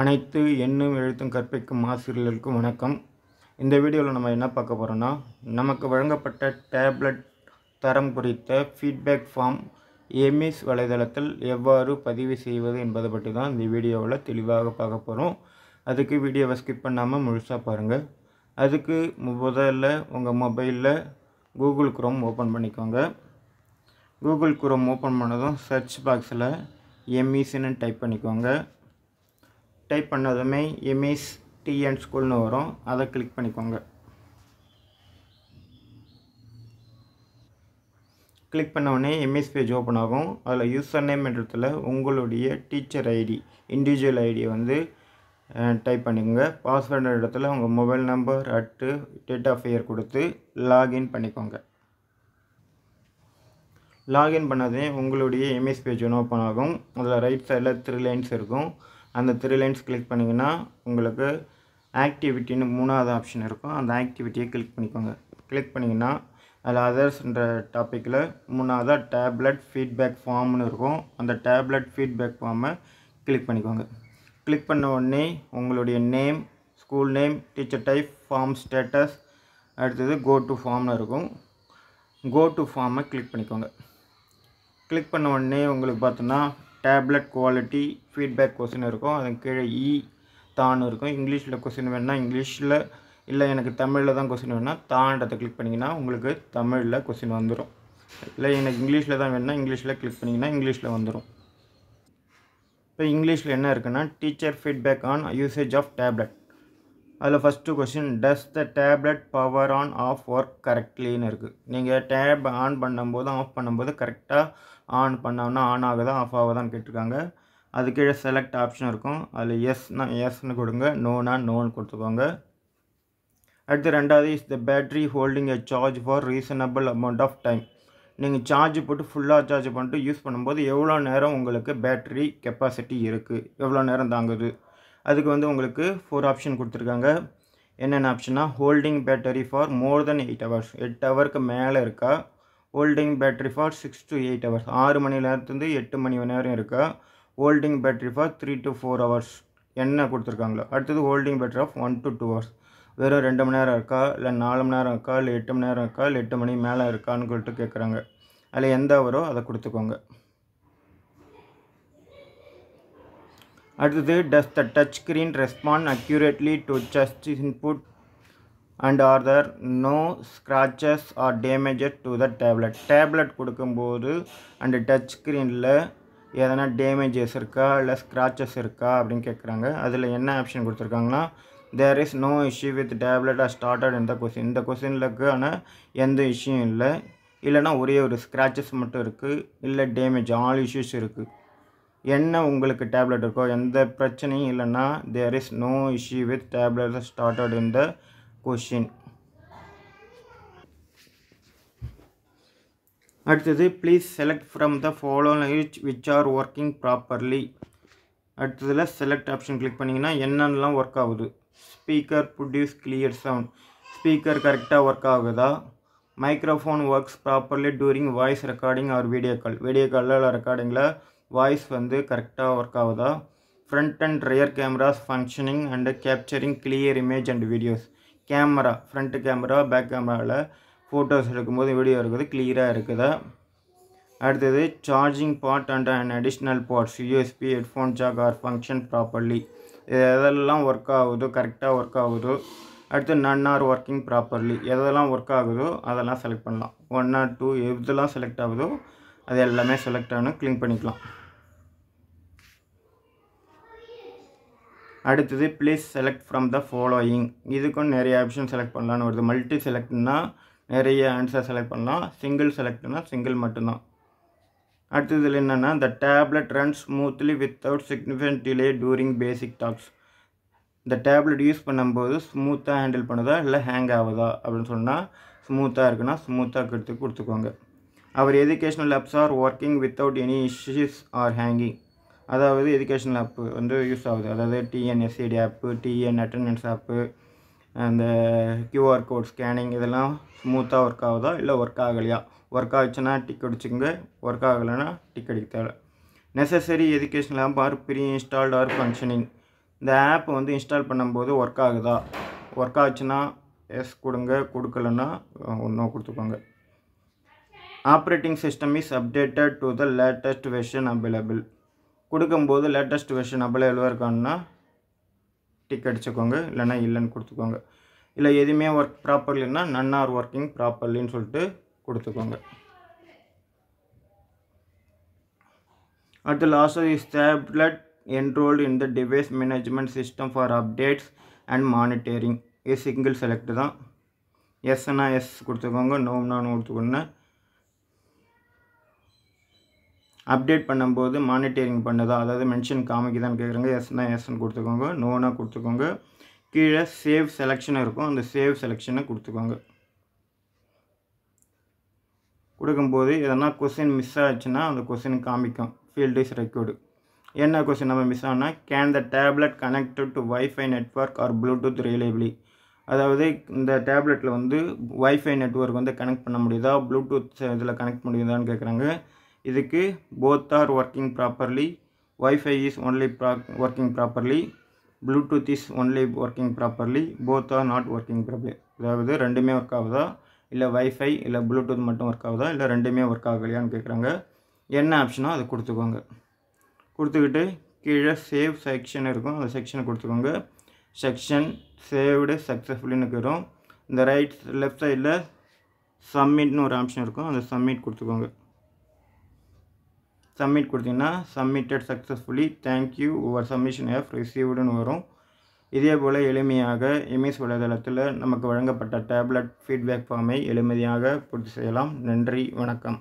அனைத்து எண்ணும் எழுத்தும் கற்பிக்கும் ஆசிரியர்களுக்கும் வணக்கம் இந்த வீடியோவில் நம்ம என்ன பார்க்க போகிறோன்னா நமக்கு வழங்கப்பட்ட டேப்லெட் தரம் குறித்த ஃபீட்பேக் ஃபார்ம் எம்இஸ் வலைதளத்தில் எவ்வாறு பதிவு செய்வது என்பதை பற்றி தான் இந்த வீடியோவில் தெளிவாக பார்க்க போகிறோம் அதுக்கு வீடியோவை ஸ்கிப் பண்ணாமல் முழுசாக பாருங்கள் அதுக்கு முதல்ல உங்கள் மொபைலில் கூகுள் குரோம் ஓப்பன் பண்ணிக்கோங்க கூகுள் குரோம் ஓப்பன் பண்ணதும் சர்ச் பாக்ஸில் எம்இசின்னு டைப் பண்ணிக்கோங்க டைப் பண்ணதுமே எம்இஸ் டிஎன் ஸ்கூல்னு வரும் அதை கிளிக் பண்ணிக்கோங்க கிளிக் பண்ணவுடனே எம்எஸ் பேஜ் ஓப்பன் ஆகும் அதில் யூசர் நேம் நேம்ன்றதுல உங்களுடைய டீச்சர் ஐடி இண்டிவிஜுவல் ஐடி வந்து டைப் பண்ணிக்கோங்க பாஸ்வேர்டு இடத்துல உங்கள் மொபைல் நம்பர் அட்டு டேட் ஆஃப் இயர் கொடுத்து லாகின் பண்ணிக்கோங்க லாகின் பண்ணதே உங்களுடைய எம்எஸ் பேஜ் ஒன்று ஓப்பன் ஆகும் அதில் ரைட் சைடில் த்ரீ லைன்ஸ் இருக்கும் அந்த த்ரீ லைன்ஸ் கிளிக் பண்ணிங்கன்னா உங்களுக்கு ஆக்டிவிட்டின்னு மூணாவது ஆப்ஷன் இருக்கும் அந்த ஆக்டிவிட்டியை கிளிக் பண்ணிக்கோங்க கிளிக் பண்ணிங்கன்னா அதில் அதர்ஸ்ன்ற டாப்பிக்கில் மூணாவதாக டேப்லெட் ஃபீட்பேக் ஃபார்ம்னு இருக்கும் அந்த டேப்லெட் ஃபீட்பேக் ஃபார்மை கிளிக் பண்ணிக்கோங்க கிளிக் பண்ண உடனே உங்களுடைய name school name teacher type form status அடுத்தது கோ டு ஃபார்ம்னு இருக்கும் கோ டு ஃபார்மை கிளிக் பண்ணிக்கோங்க கிளிக் பண்ண உடனே உங்களுக்கு பார்த்தோன்னா டேப்லெட் குவாலிட்டி ஃபீட்பேக் கொஸ்டின் இருக்கும் அதுக்கு கீழே இ தான் இருக்கும் இங்கிலீஷில் கொஸ்டின் வேணுன்னா இங்கிலீஷில் இல்லை எனக்கு தமிழில் தான் கொஸ்டின் வேணுன்னா தான்றதை கிளிக் பண்ணிங்கன்னா உங்களுக்கு தமிழில் கொஸ்டின் வந்துடும் இல்லை எனக்கு இங்கிலீஷில் தான் வேணுன்னா இங்கிலீஷில் கிளிக் பண்ணிங்கன்னா இங்கிலீஷில் வந்துடும் இப்போ இங்கிலீஷில் என்ன இருக்குன்னா teacher feedback on usage of tablet அதில் first question does the tablet power on off work கரெக்ட்லின்னு இருக்குது நீங்கள் டேப் ஆன் பண்ணும்போது ஆஃப் பண்ணும்போது கரெக்டாக ஆன் பண்ணோம்னா ஆன் ஆக தான் ஆஃப் தான் கேட்டிருக்காங்க அது கீழே செலக்ட் ஆப்ஷன் இருக்கும் அதில் எஸ்னா எஸ்ன்னு கொடுங்க நோனா நோன்னு கொடுத்துக்கோங்க அடுத்து ரெண்டாவது is the battery holding a charge for reasonable amount of time நீங்கள் சார்ஜ் போட்டு ஃபுல்லாக சார்ஜ் பண்ணிட்டு யூஸ் பண்ணும்போது எவ்வளோ நேரம் உங்களுக்கு பேட்ரி கெப்பாசிட்டி இருக்குது எவ்வளோ நேரம் தாங்குது அதுக்கு வந்து உங்களுக்கு ஃபோர் ஆப்ஷன் கொடுத்துருக்காங்க என்னென்ன ஆப்ஷன்னா holding battery for more than eight hours எட்டு ஹவருக்கு மேலே இருக்கா holding battery for six to eight hours ஆறு மணி நேரத்துலேருந்து எட்டு மணி நேரம் இருக்கா holding battery for three to four hours என்ன கொடுத்துருக்காங்களோ அடுத்தது holding battery of one to two hours வெறும் ரெண்டு மணி நேரம் இருக்கா இல்லை நாலு மணி நேரம் இருக்கா இல்லை எட்டு மணி நேரம் இருக்கா இல்லை எட்டு மணி மேலே இருக்கான்னு சொல்லிட்டு கேட்குறாங்க அதில் எந்த ஹவரோ அதை கொடுத்துக்கோங்க அடுத்தது does the touch screen respond accurately to just input and are there no scratches or damages to the tablet tablet கொடுக்கும்போது அண்டு டச் ஸ்க்ரீனில் எதனா டேமேஜஸ் இருக்கா இல்லை ஸ்க்ராச்சஸ் இருக்கா அப்படின்னு கேட்குறாங்க அதில் என்ன ஆப்ஷன் கொடுத்துருக்காங்கன்னா there is no issue with tablet or started இந்த கொஸ்டின் இந்த கொஸ்டின்லக்கான எந்த இஷ்யூ இல்லை இல்லைனா ஒரே ஒரு ஸ்க்ராச்சஸ் மட்டும் இருக்குது இல்லை டேமேஜ் ஆல் இஷ்யூஸ் இருக்குது என்ன உங்களுக்கு டேப்லெட் இருக்கோ எந்த பிரச்சனையும் இல்லைன்னா there is no issue with tablet started இந்த கொஷின் அடுத்தது please select from the following which are working properly அடுத்ததில் செலக்ட் ஆப்ஷன் கிளிக் பண்ணிங்கன்னா என்னென்னலாம் ஒர்க் ஆகுது speaker produce clear sound speaker கரெக்டாக ஒர்க் ஆகுதா microphone works properly during voice recording or video call video காலில் ரெக்கார்டிங்கில் voice வந்து கரெக்டாக ஒர்க் ஆகுதா front and rear cameras functioning and capturing clear image and videos camera front camera back கேமராவில் photos எடுக்கும்போது video இருக்குது கிளியராக இருக்குது அடுத்தது charging port and and additional ports USB headphone jack are function properly எதெல்லாம் ஒர்க் ஆகுதோ கரெக்டாக ஒர்க் ஆகுதோ அடுத்து நன் ஆர் ஒர்க்கிங் ப்ராப்பர்லி எதெல்லாம் ஒர்க் ஆகுதோ அதெல்லாம் செலக்ட் பண்ணலாம் ஒன் ஆர் டூ எதெல்லாம் செலக்ட் ஆகுதோ அது எல்லாமே செலக்ட் ஆகணும் க்ளீன் பண்ணிக்கலாம் அடுத்தது please select from the following இதுக்கும் நிறைய ஆப்ஷன் செலக்ட் பண்ணலான்னு வருது மல்டி செலக்ட்னா நிறைய ஆன்சர் செலக்ட் பண்ணலாம் சிங்கிள் செலக்ட்னா சிங்கிள் மட்டும்தான் அடுத்தது என்னென்னா the tablet run smoothly without significant delay during basic tasks இந்த டேப்லெட் யூஸ் பண்ணும்போது ஸ்மூத்தாக ஹேண்டில் பண்ணுதா இல்லை ஹேங் ஆகுதா அப்படின்னு சொன்னால் ஸ்மூத்தாக இருக்குன்னா ஸ்மூத்தாக எடுத்து கொடுத்துக்கோங்க are educational apps are working without any issues or hanging அதாவது எஜுகேஷனல் ஆப்பு வந்து யூஸ் ஆகுது அதாவது டிஎன்எஸ்சிடி ஆப்பு டிஎன் அட்டண்டன்ஸ் ஆப்பு அந்த கியூஆர் கோட் ஸ்கேனிங் இதெல்லாம் ஸ்மூத்தாக ஒர்க் ஆகுதா இல்லை ஒர்க் ஆகலையா ஒர்க் ஆகிச்சுன்னா டிக் அடிச்சுங்க ஒர்க் ஆகலைன்னா டிக் அடிக்க தேவை necessary educational app are pre installed or functioning இந்த ஆப் வந்து இன்ஸ்டால் பண்ணும்போது ஒர்க் ஆகுதா ஒர்க் ஆச்சுன்னா எஸ் கொடுங்க கொடுக்கலன்னா ஒன்றும் கொடுத்துக்கோங்க operating system is updated to the latest version available கொடுக்கும்போது லேட்டஸ்ட் வெர்ஷன் அவைலபிளாக இருக்கான்னா டிக் அடிச்சுக்கோங்க இல்லைனா இல்லைன்னு கொடுத்துக்கோங்க இல்லை எதுவுமே ஒர்க் ப்ராப்பர்லின்னா நன் ஆர் ஒர்க்கிங் ப்ராப்பர்லின்னு சொல்லிட்டு கொடுத்துக்கோங்க அடுத்து last is tablet enrolled in the device management system for updates and monitoring இது சிங்கிள் செலக்ட் தான் எஸ்னா எஸ் கொடுத்துக்கோங்க நோம்னான்னு நோ கொடுத்துக்கோங்க அப்டேட் பண்ணும்போது மானிட்டரிங் பண்ணுதா அதாவது மென்ஷன் காமிக்குதான்னு கேட்குறாங்க எஸ்னா எஸ்ன்னு கொடுத்துக்கோங்க நோனா கொடுத்துக்கோங்க கீழே சேவ் செலெக்ஷன் இருக்கும் அந்த சேவ் செலெக்ஷனை கொடுத்துக்கோங்க கொடுக்கும்போது எதனா கொஸ்டின் மிஸ் ஆச்சுன்னா அந்த கொஸ்டின் காமிக்கும் ஃபீல்ட் இஸ் ரெக்கார்டு என்ன கொஸ்டின் நம்ம மிஸ் ஆனால் can the tablet connected to wifi network or Bluetooth reliably அதாவது இந்த டேப்லெட்டில் வந்து வைஃபை நெட்ஒர்க் வந்து கனெக்ட் பண்ண முடியுதா ப்ளூடூத் இதில் கனெக்ட் முடியுதான்னு கேட்குறாங்க இதுக்கு both are working properly wi is only only working properly Bluetooth is only working properly both are not working properly. அதாவது ரெண்டுமே ஒர்க் ஆகுதா இல்லை வைஃபை இல்லை ப்ளூடூத் மட்டும் ஒர்க் ஆகுதா இல்லை ரெண்டுமே ஒர்க் ஆகலையான்னு கேட்குறாங்க என்ன ஆப்ஷனோ அதை கொடுத்துக்கோங்க கொடுத்துக்கிட்டு கீழே சேவ் செக்ஷன் இருக்கும் அந்த செக்ஷனை கொடுத்துக்கோங்க செக்ஷன் சேவ்டு சக்ஸஸ்ஃபுல்லின்னு வரும் இந்த ரைட் லெஃப்ட் சைடில் submit ஒரு ஆப்ஷன் இருக்கும் அந்த submit கொடுத்துக்கோங்க சப்மிட் கொடுத்தீங்கன்னா submitted successfully thank you over submission have ரிசீவ்டுன்னு வரும் இதே போல் எளிமையாக இமேஜ் வலைதளத்தில் நமக்கு வழங்கப்பட்ட டேப்லெட் ஃபீட்பேக் ஃபார்மை எளிமதியாக பூர்த்தி செய்யலாம் நன்றி வணக்கம்